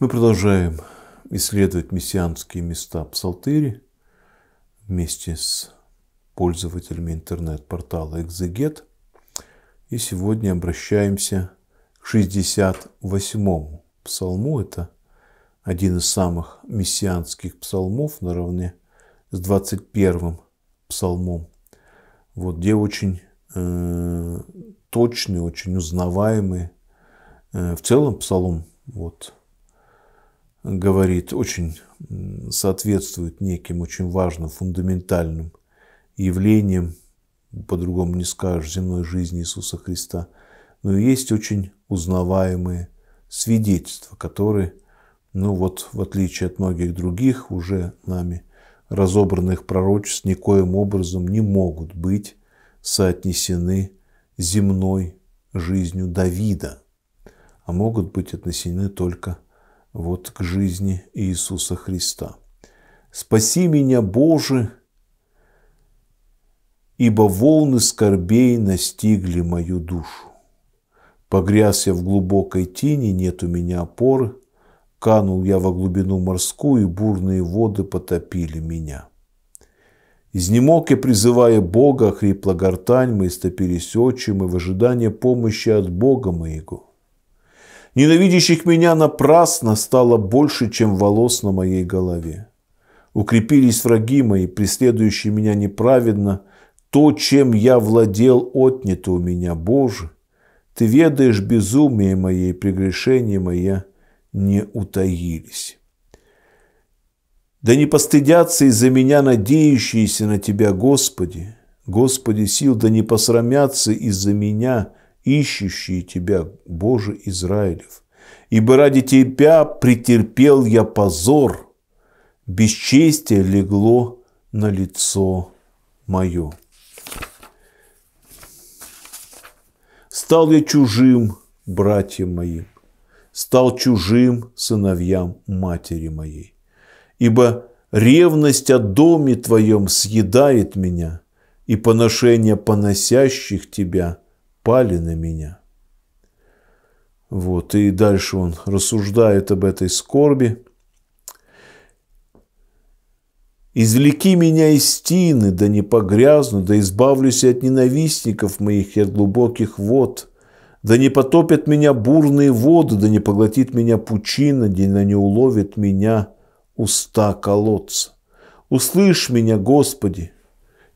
Мы продолжаем исследовать мессианские места Псалтыри вместе с пользователями интернет-портала «Экзегет». И сегодня обращаемся к 68-му псалму. Это один из самых мессианских псалмов наравне с 21-м псалмом. Вот где очень э, точные, очень узнаваемые. Э, в целом псалом вот, говорит, очень соответствует неким очень важным, фундаментальным явлениям, по-другому не скажешь, земной жизни Иисуса Христа. Но есть очень узнаваемые свидетельства, которые, ну вот, в отличие от многих других, уже нами разобранных пророчеств, никоим образом не могут быть соотнесены земной жизнью Давида, а могут быть отнесены только вот к жизни Иисуса Христа. «Спаси меня, Боже, ибо волны скорбей настигли мою душу. Погряз я в глубокой тени, нет у меня опоры, канул я во глубину морскую, и бурные воды потопили меня». Изнемог я, призывая Бога, хрипла гортань, мы истопились очи, мы в ожидании помощи от Бога моего. Ненавидящих меня напрасно стало больше, чем волос на моей голове. Укрепились враги мои, преследующие меня неправедно. То, чем я владел, отнято у меня, Боже. Ты ведаешь безумие мое и прегрешение мое не утаились. Да не постыдятся из-за меня надеющиеся на Тебя, Господи, Господи сил, да не посрамятся из-за меня ищущие тебя, Боже Израилев. Ибо ради тебя претерпел я позор, бесчестие легло на лицо мое. Стал я чужим, братьям моим, стал чужим сыновьям матери моей. Ибо ревность о доме твоем съедает меня, и поношение поносящих тебя – пали на меня. Вот, и дальше он рассуждает об этой скорби. «Извлеки меня из тины, да не погрязну, да избавлюсь от ненавистников моих и от глубоких вод, да не потопят меня бурные воды, да не поглотит меня пучина, да не уловит меня уста колодца. Услышь меня, Господи,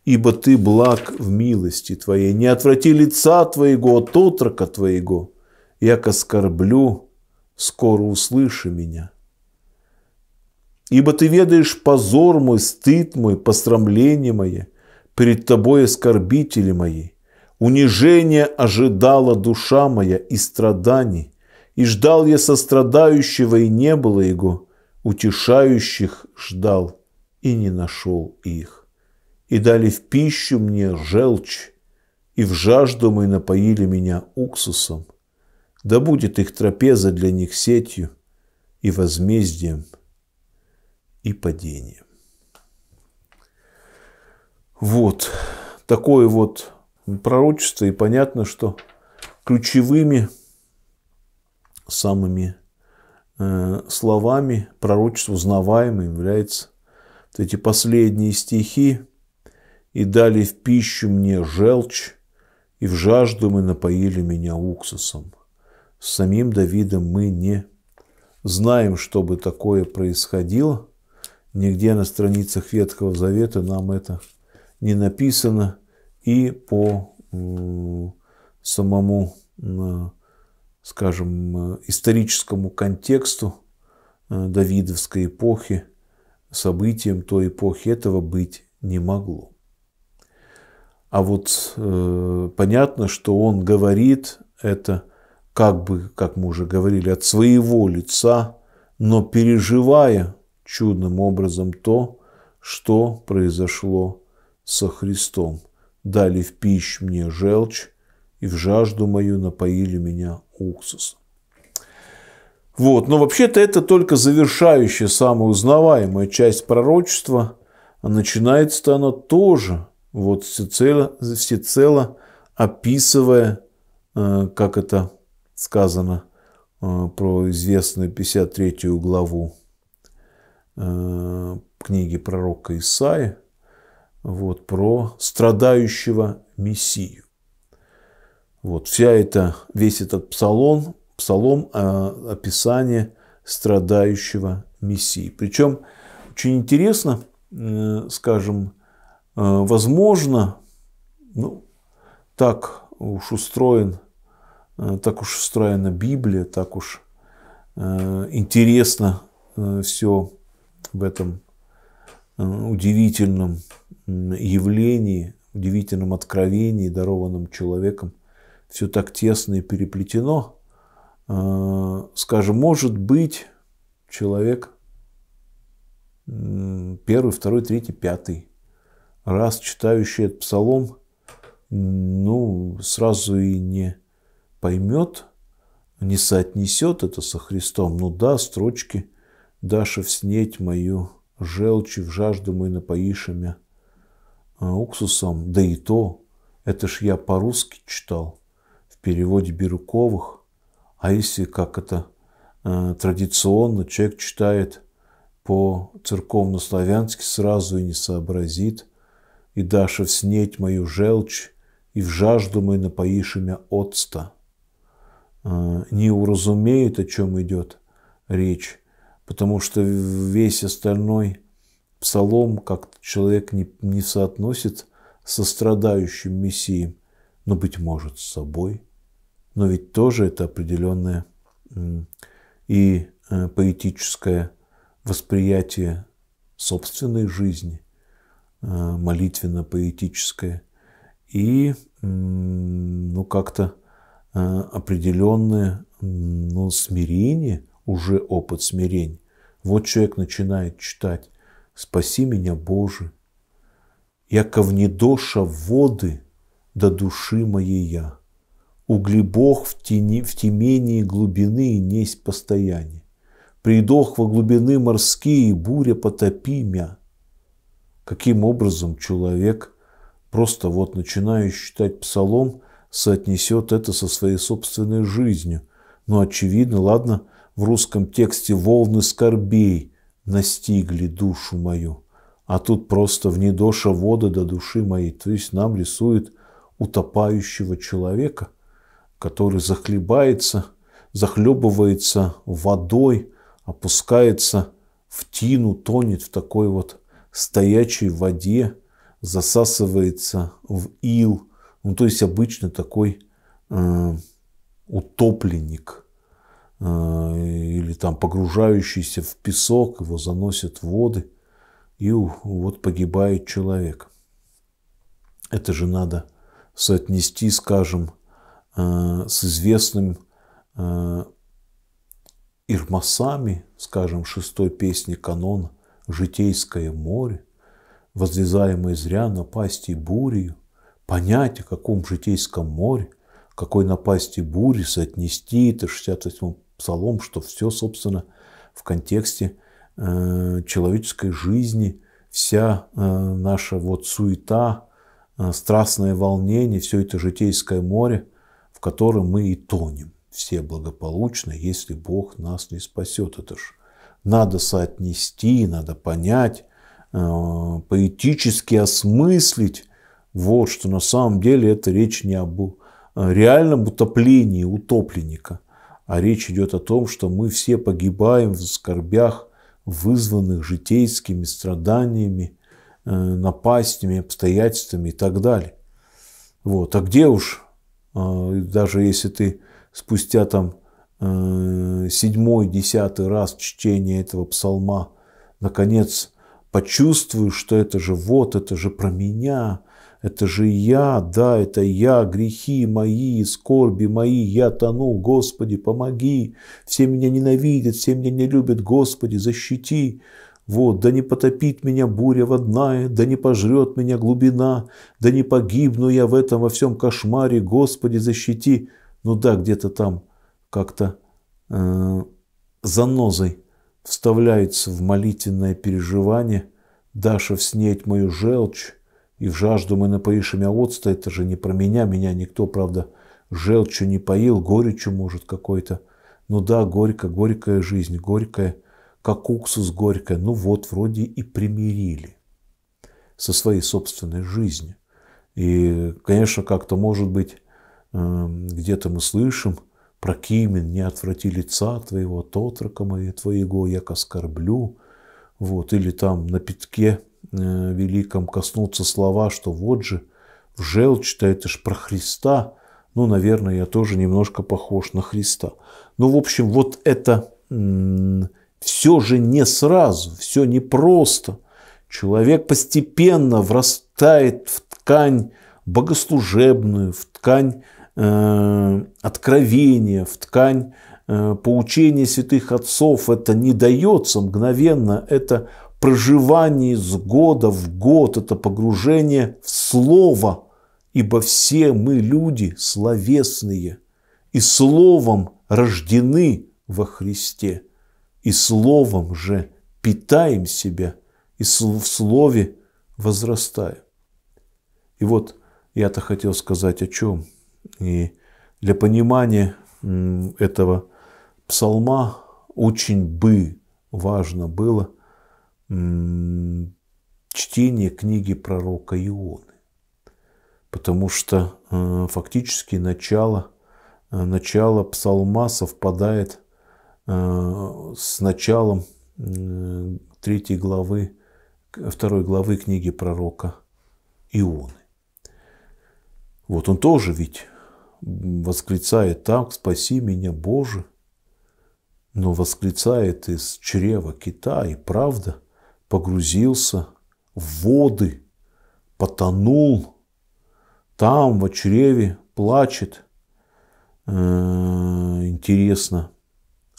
ибо ты благ в милости твоей. Не отврати лица твоего от отрока твоего, як оскорблю, скоро услыши меня. Ибо ты ведаешь позор мой, стыд мой, посрамление мое, перед тобой оскорбители мои. Унижение ожидала душа моя и страданий, и ждал я сострадающего, и не было его, утешающих ждал, и не нашел их и дали в пищу мне желчь, и в жажду мы напоили меня уксусом. Да будет их трапеза для них сетью и возмездием, и падением. Вот такое вот пророчество, и понятно, что ключевыми самыми э, словами пророчества узнаваемым являются вот эти последние стихи, и дали в пищу мне желчь, и в жажду мы напоили меня уксусом. С самим Давидом мы не знаем, чтобы такое происходило. Нигде на страницах Ветхого Завета нам это не написано. И по самому, скажем, историческому контексту э, Давидовской эпохи, событиям той эпохи этого быть не могло. А вот э, понятно, что он говорит это как бы, как мы уже говорили, от своего лица, но переживая чудным образом то, что произошло со Христом. Дали в пищу мне желчь, и в жажду мою напоили меня уксусом. Вот. Но вообще-то это только завершающая, самая узнаваемая часть пророчества. А начинается-то оно тоже – вот всецело, всецело описывая, э, как это сказано э, про известную 53 главу э, книги пророка Исаи, вот, про страдающего Мессию. Вот вся это весь этот псалом, псалом описание страдающего Мессии. Причем очень интересно, скажем, Э, возможно, ну, так уж устроен, э, так уж устроена Библия, так уж э, интересно все в этом удивительном явлении, удивительном откровении, дарованном человеком, все так тесно и переплетено. Скажем, может быть, человек первый, второй, третий, пятый раз читающий этот псалом, ну, сразу и не поймет, не соотнесет это со Христом. Ну да, строчки «Даша в снеть мою, и в жажду мою напоишь меня уксусом». Да и то, это ж я по-русски читал в переводе Бируковых. А если, как это э, традиционно, человек читает по церковно-славянски, сразу и не сообразит – и дашь в снеть мою желчь, и в жажду мою напоишь имя отста. А, не уразумеет, о чем идет речь, потому что весь остальной псалом, как человек не, не соотносит со страдающим Мессией, но, быть может, с собой. Но ведь тоже это определенное и э, поэтическое восприятие собственной жизни Э, молитвенно-поэтическое, и ну, как-то э, определенное ну, смирение, уже опыт смирения. Вот человек начинает читать «Спаси меня, Боже, яков не доша воды до души моей я, углибог в, тени, в темении глубины и несть постояние, придох во глубины морские, буря потопи мя, каким образом человек, просто вот начиная считать псалом, соотнесет это со своей собственной жизнью. Но ну, очевидно, ладно, в русском тексте «волны скорбей настигли душу мою», а тут просто в «внедоша вода до души моей», то есть нам рисует утопающего человека, который захлебается, захлебывается водой, опускается в тину, тонет в такой вот стоячей воде засасывается в ил. Ну, то есть обычно такой э, утопленник э, или там погружающийся в песок, его заносят в воды, и вот погибает человек. Это же надо соотнести, скажем, э, с известным э, Ирмасами, скажем, шестой песни канона – житейское море, возлезаемое зря напасти бурью, понять, о каком житейском море, какой напасти бури соотнести, это 68-м псалом, что все, собственно, в контексте э, человеческой жизни, вся э, наша вот суета, э, страстное волнение, все это житейское море, в котором мы и тонем все благополучно, если Бог нас не спасет. Это же надо соотнести, надо понять, э, поэтически осмыслить, вот что на самом деле это речь не об э, реальном утоплении утопленника, а речь идет о том, что мы все погибаем в скорбях, вызванных житейскими страданиями, э, напастями, обстоятельствами и так далее. Вот. А где уж, даже если ты спустя там Э, седьмой, десятый раз чтения этого псалма, наконец почувствую, что это же вот, это же про меня, это же я, да, это я, грехи мои, скорби мои, я тону, Господи, помоги, все меня ненавидят, все меня не любят, Господи, защити, вот, да не потопит меня буря водная, да не пожрет меня глубина, да не погибну я в этом во всем кошмаре, Господи, защити. Ну да, где-то там как-то э, занозой вставляется в молитвенное переживание «Даша в вснеть мою желчь, и в жажду мы напоишь меня отста». Это же не про меня, меня никто, правда, желчью не поил, горечью, может, какой-то. Ну да, горько, горькая жизнь, горькая, как уксус горькая. Ну вот, вроде и примирили со своей собственной жизнью. И, конечно, как-то, может быть, э, где-то мы слышим – прокимен, не отврати лица твоего от отрока моего твоего, як оскорблю. Вот, или там на пятке э, великом коснуться слова, что вот же, в желчь-то это ж про Христа. Ну, наверное, я тоже немножко похож на Христа. Ну, в общем, вот это все же не сразу, все не просто Человек постепенно врастает в ткань богослужебную, в ткань Э, откровение, в ткань э, поучение святых отцов. Это не дается мгновенно, это проживание из года в год, это погружение в Слово, ибо все мы люди словесные, и Словом рождены во Христе, и Словом же питаем себя, и в Слове возрастаем. И вот я-то хотел сказать о чем? И для понимания этого псалма очень бы важно было чтение книги пророка Ионы, потому что э, фактически начало, э, начало псалма совпадает э, с началом третьей главы, второй главы книги пророка Ионы. Вот он тоже ведь восклицает так, спаси меня, Боже, но восклицает из чрева кита и правда погрузился в воды, потонул, там в чреве плачет, э, интересно,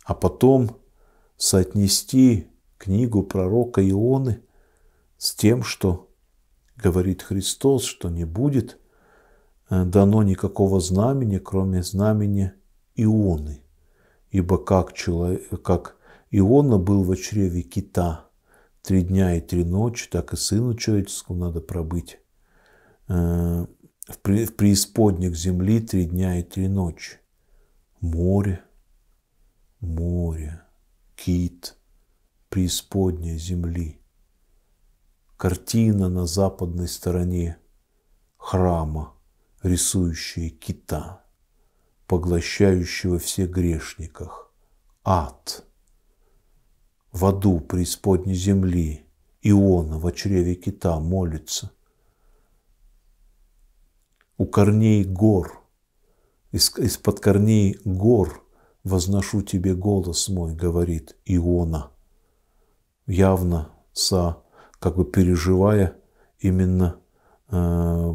а потом соотнести книгу пророка Ионы с тем, что говорит Христос, что не будет – Э, дано никакого знамени, кроме знамени Ионы. Ибо как, человек, как Иона был в чреве кита три дня и три ночи, так и Сыну Человеческому надо пробыть э, в преисподних земли три дня и три ночи. Море, море, кит, преисподняя земли. Картина на западной стороне храма – рисующее кита, поглощающего все грешниках, ад. В аду преисподней земли Иона в чреве кита молится. У корней гор, из-под корней гор возношу тебе голос мой, говорит Иона. Явно, са, как бы переживая именно Э,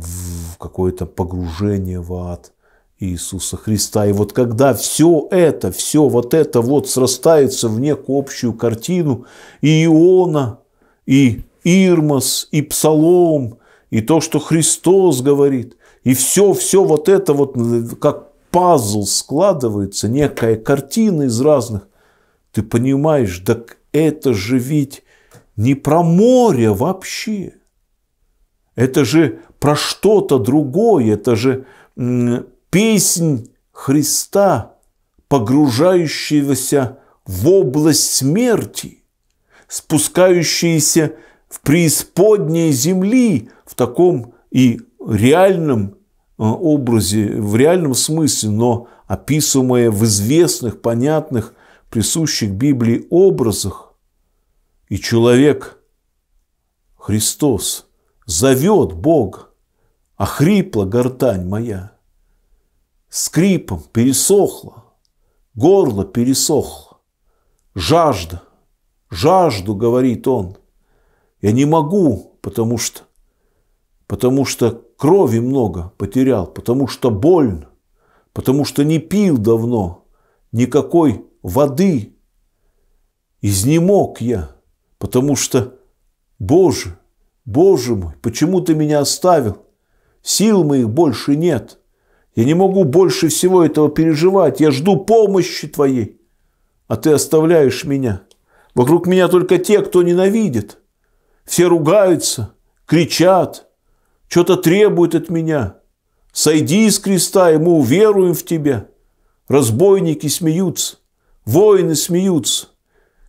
в какое-то погружение в ад Иисуса Христа. И вот когда все это, все вот это вот срастается в некую общую картину, и Иона, и Ирмас, и Псалом, и то, что Христос говорит, и все, все вот это вот э, как пазл складывается, некая картина из разных, ты понимаешь, так это же ведь не про море вообще – это же про что-то другое, это же песнь Христа, погружающегося в область смерти, спускающаяся в преисподней земли в таком и реальном э, образе, в реальном смысле, но описываемое в известных, понятных, присущих Библии образах. И человек Христос – Зовет Бог, а хрипла гортань моя. Скрипом пересохла, горло пересохло. Жажда, жажду, говорит он. Я не могу, потому что, потому что крови много потерял, потому что больно, потому что не пил давно никакой воды. Изнемог я, потому что, Боже, Боже мой, почему ты меня оставил? Сил моих больше нет. Я не могу больше всего этого переживать. Я жду помощи твоей. А ты оставляешь меня. Вокруг меня только те, кто ненавидит. Все ругаются, кричат, что-то требуют от меня. Сойди с креста, и мы уверуем в тебя. Разбойники смеются, воины смеются.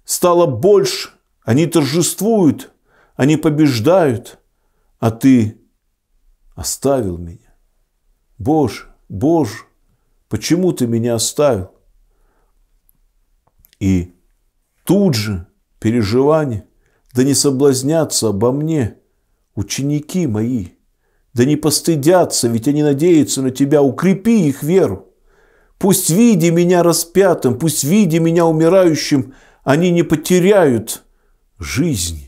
Стало больше, они торжествуют – они побеждают, а ты оставил меня. Боже, Боже, почему ты меня оставил? И тут же переживание, да не соблазнятся обо мне ученики мои, да не постыдятся, ведь они надеются на тебя, укрепи их веру. Пусть, види меня распятым, пусть, види меня умирающим, они не потеряют жизни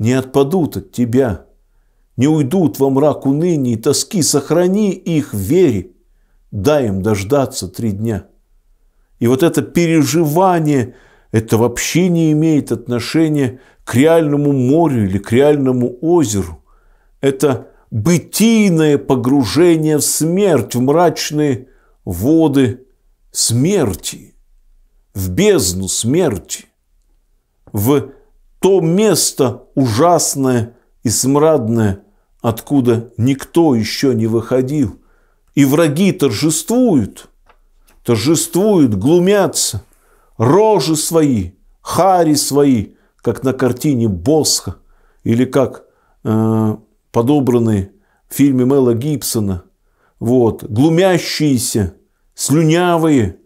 не отпадут от Тебя, не уйдут во мрак уныния и тоски, сохрани их в вере, дай им дождаться три дня. И вот это переживание, это вообще не имеет отношения к реальному морю или к реальному озеру. Это бытийное погружение в смерть, в мрачные воды смерти, в бездну смерти, в то место ужасное и смрадное, откуда никто еще не выходил. И враги торжествуют, торжествуют, глумятся, рожи свои, хари свои, как на картине Босха или как э, подобранные в фильме Мела Гибсона, вот, глумящиеся, слюнявые,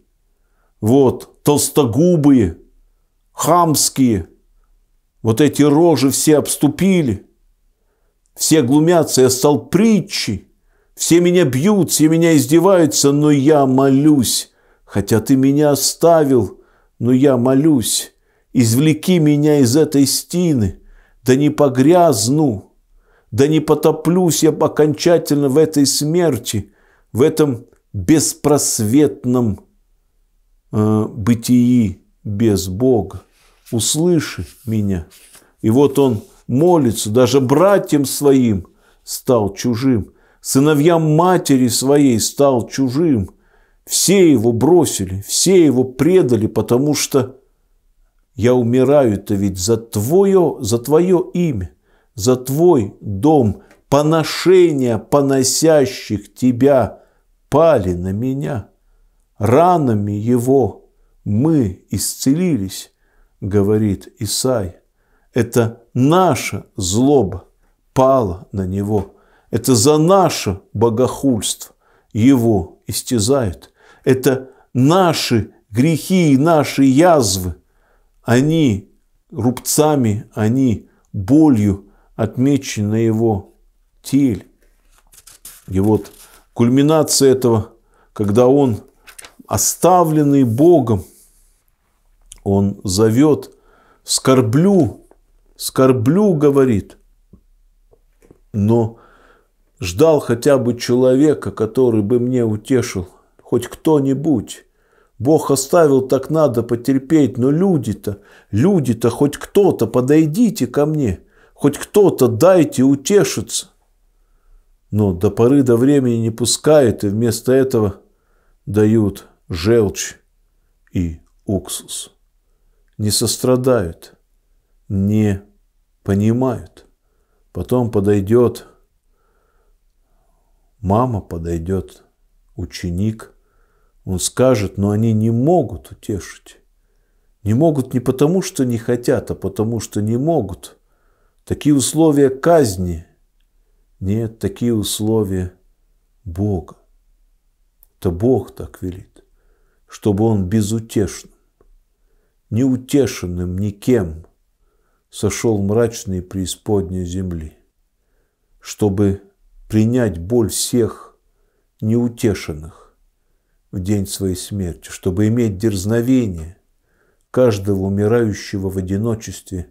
вот, толстогубые, хамские – вот эти рожи все обступили, все глумятся, я стал притчей. Все меня бьют, все меня издеваются, но я молюсь. Хотя ты меня оставил, но я молюсь. Извлеки меня из этой стены, да не погрязну, да не потоплюсь я окончательно в этой смерти, в этом беспросветном э, бытии без Бога услыши меня. И вот он молится, даже братьям своим стал чужим, сыновьям матери своей стал чужим. Все его бросили, все его предали, потому что я умираю-то ведь за твое, за твое имя, за твой дом, поношение поносящих тебя пали на меня. Ранами его мы исцелились, говорит Исай, это наша злоба пала на него. Это за наше богохульство его истязают. Это наши грехи и наши язвы. Они рубцами, они болью отмечены на его теле. И вот кульминация этого, когда он, оставленный Богом, он зовет, скорблю, скорблю, говорит. Но ждал хотя бы человека, который бы мне утешил, хоть кто-нибудь. Бог оставил, так надо потерпеть, но люди-то, люди-то, хоть кто-то, подойдите ко мне, хоть кто-то дайте утешиться. Но до поры до времени не пускает, и вместо этого дают желчь и уксус не сострадают, не понимают. Потом подойдет мама, подойдет ученик, он скажет, но они не могут утешить. Не могут не потому, что не хотят, а потому, что не могут. Такие условия казни. Нет, такие условия Бога. Это Бог так велит, чтобы он безутешно неутешенным никем, сошел мрачный преисподней земли, чтобы принять боль всех неутешенных в день своей смерти, чтобы иметь дерзновение каждого умирающего в одиночестве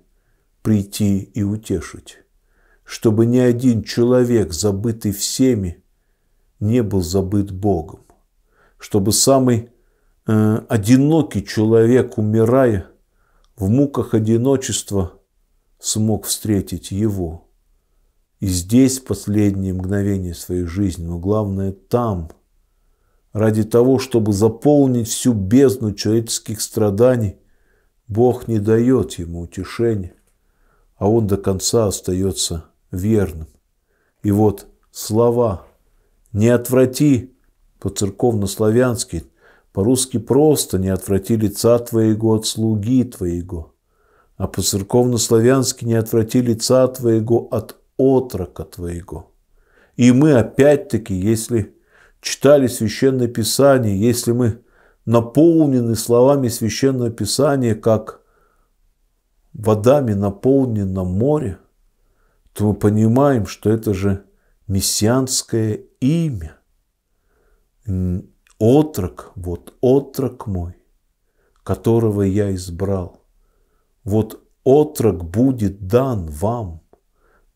прийти и утешить, чтобы ни один человек, забытый всеми, не был забыт Богом, чтобы самый Э, одинокий человек, умирая, в муках одиночества смог встретить его. И здесь последние мгновения своей жизни, но главное там, ради того, чтобы заполнить всю бездну человеческих страданий, Бог не дает ему утешения, а он до конца остается верным. И вот слова «не отврати» по-церковно-славянски по-русски просто «не отврати лица твоего от слуги твоего», а по-церковно-славянски «не отврати лица твоего от отрока твоего». И мы опять-таки, если читали Священное Писание, если мы наполнены словами Священного Писания, как водами наполнено море, то мы понимаем, что это же мессианское имя – Отрок, вот отрок мой, которого я избрал, вот отрок будет дан вам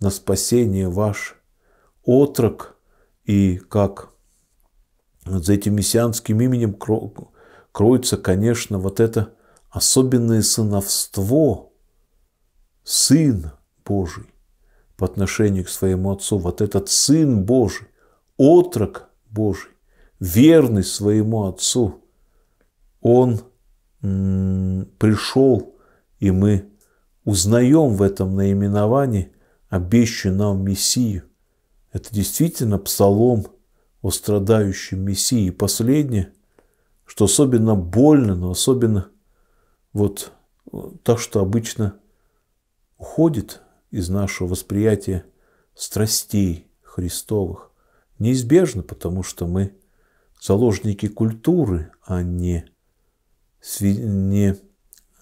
на спасение ваше. Отрок и как за этим мессианским именем кроется, конечно, вот это особенное сыновство, Сын Божий по отношению к своему Отцу, вот этот Сын Божий, отрок Божий, верный своему Отцу, Он пришел, и мы узнаем в этом наименовании обещанную нам Мессию. Это действительно псалом о страдающем Мессии. И последнее, что особенно больно, но особенно вот э, то, что обычно уходит из нашего восприятия страстей Христовых. Неизбежно, потому что мы – заложники культуры, а не, не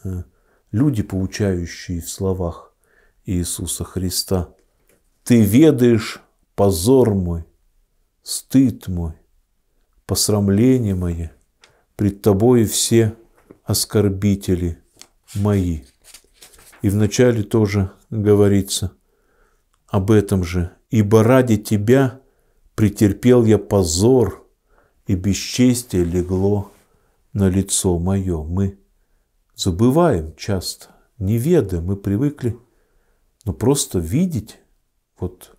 э, люди, получающие в словах Иисуса Христа. Ты ведаешь позор мой, стыд мой, посрамление мое, пред тобою все оскорбители мои. И вначале тоже говорится об этом же. Ибо ради тебя претерпел я позор – и бесчестие легло на лицо мое. Мы забываем часто, не ведая, мы привыкли, но просто видеть, вот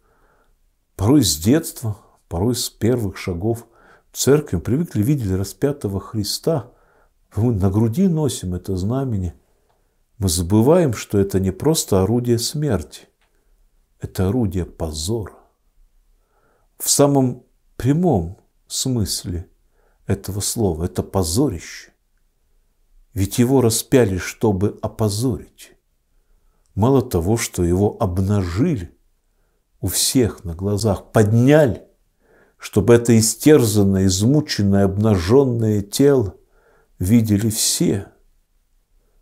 порой с детства, порой с первых шагов в церкви, мы привыкли видеть распятого Христа, мы на груди носим это знамение, мы забываем, что это не просто орудие смерти, это орудие позора. В самом прямом смысле этого слова. Это позорище. Ведь его распяли, чтобы опозорить. Мало того, что его обнажили у всех на глазах, подняли, чтобы это истерзанное, измученное, обнаженное тело видели все.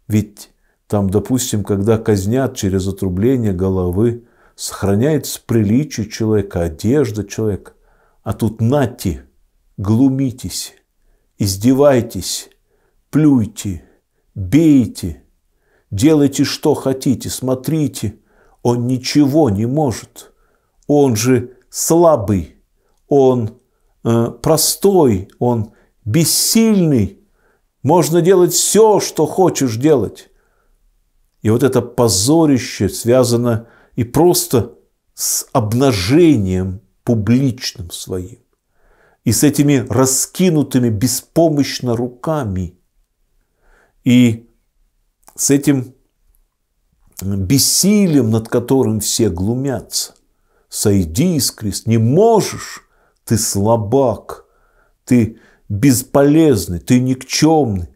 Ведь там, допустим, когда казнят через отрубление головы, сохраняется приличие человека, одежда человека, а тут нати – глумитесь, издевайтесь, плюйте, бейте, делайте что хотите, смотрите, он ничего не может. Он же слабый, он э, простой, он бессильный. Можно делать все, что хочешь делать. И вот это позорище связано и просто с обнажением публичным своим и с этими раскинутыми беспомощно руками, и с этим э, бессилием, над которым все глумятся. Сойди с крест, не можешь, ты слабак, ты бесполезный, ты никчемный.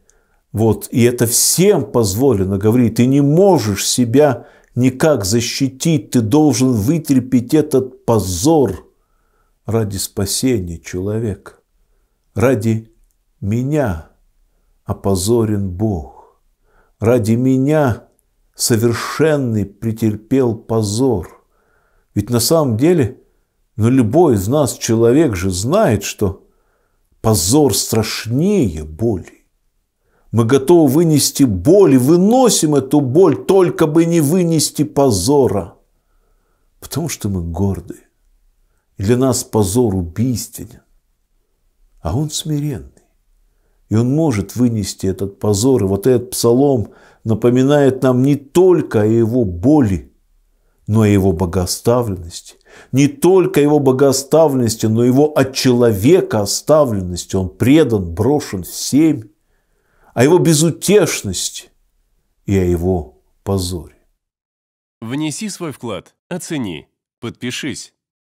Вот, и это всем позволено говорить, ты не можешь себя никак защитить, ты должен вытерпеть этот позор – ради спасения человека, ради меня опозорен Бог, ради меня совершенный претерпел позор. Ведь на самом деле, ну любой из нас человек же знает, что позор страшнее боли. Мы готовы вынести боль и выносим эту боль, только бы не вынести позора, потому что мы гордые для нас позор убийственен. А он смиренный. И он может вынести этот позор. И вот этот псалом напоминает нам не только о его боли, но и его богоставленности. Не только его богоставленности, но его от человека оставленности. Он предан, брошен всем. О его безутешности и о его позоре. Внеси свой вклад, оцени, подпишись